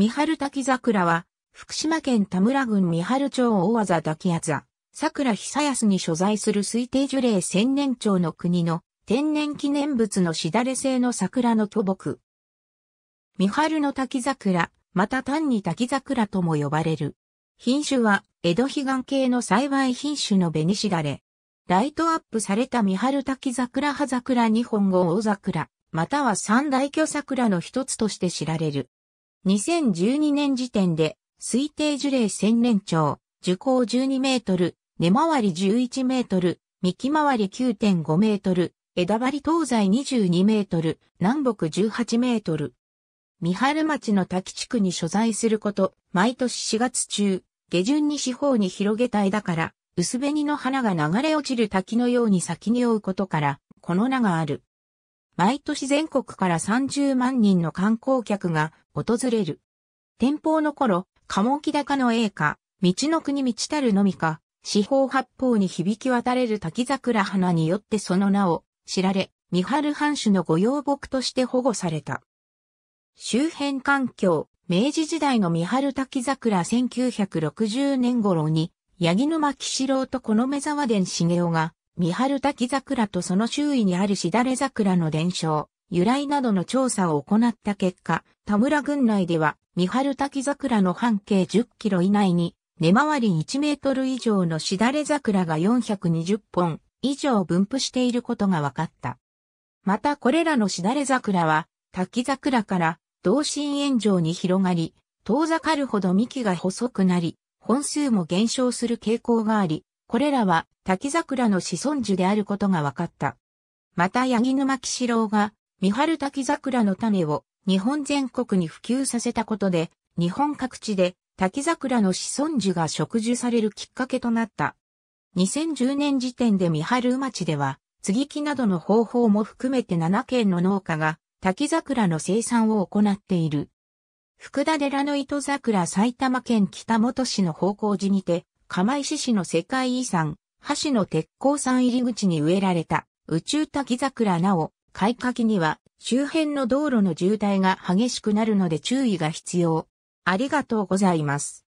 三春滝桜は、福島県田村郡三春町大和滝厚ざ、桜久安に所在する推定樹齢千年町の国の天然記念物のしだれ製の桜の巨木。三春の滝桜、また単に滝桜とも呼ばれる。品種は、江戸彼岸系の栽培品種の紅しだれ。ライトアップされた三春滝桜葉桜日本語大桜、または三大巨桜の一つとして知られる。2012年時点で、推定樹齢1000年長、樹高12メートル、根回り11メートル、幹回り9.5メートル、枝張り東西22メートル、南北18メートル。三春町の滝地区に所在すること、毎年4月中、下旬に四方に広げた枝から、薄紅の花が流れ落ちる滝のように先に追うことから、この名がある。毎年全国から30万人の観光客が訪れる。天保の頃、鴨木高の栄華、道の国道たるのみか、四方八方に響き渡れる滝桜花によってその名を知られ、三春藩主の御用木として保護された。周辺環境、明治時代の三春滝桜1960年頃に、八木沼紀四郎とこの目沢伝茂雄が、三春滝桜とその周囲にあるしだれ桜の伝承、由来などの調査を行った結果、田村郡内では、三春滝桜の半径10キロ以内に、根回り1メートル以上のしだれ桜が420本以上分布していることが分かった。またこれらのしだれ桜は、滝桜から同心円状に広がり、遠ざかるほど幹が細くなり、本数も減少する傾向があり、これらは滝桜の子孫樹であることが分かった。また八木沼騎士郎が三春滝桜の種を日本全国に普及させたことで、日本各地で滝桜の子孫樹が植樹されるきっかけとなった。2010年時点で三春町では、継ぎ木などの方法も含めて7軒の農家が滝桜の生産を行っている。福田寺の糸桜埼玉県北本市の方向寺にて、釜石市の世界遺産、橋の鉄鋼山入り口に植えられた宇宙滝桜なお、開花期には周辺の道路の渋滞が激しくなるので注意が必要。ありがとうございます。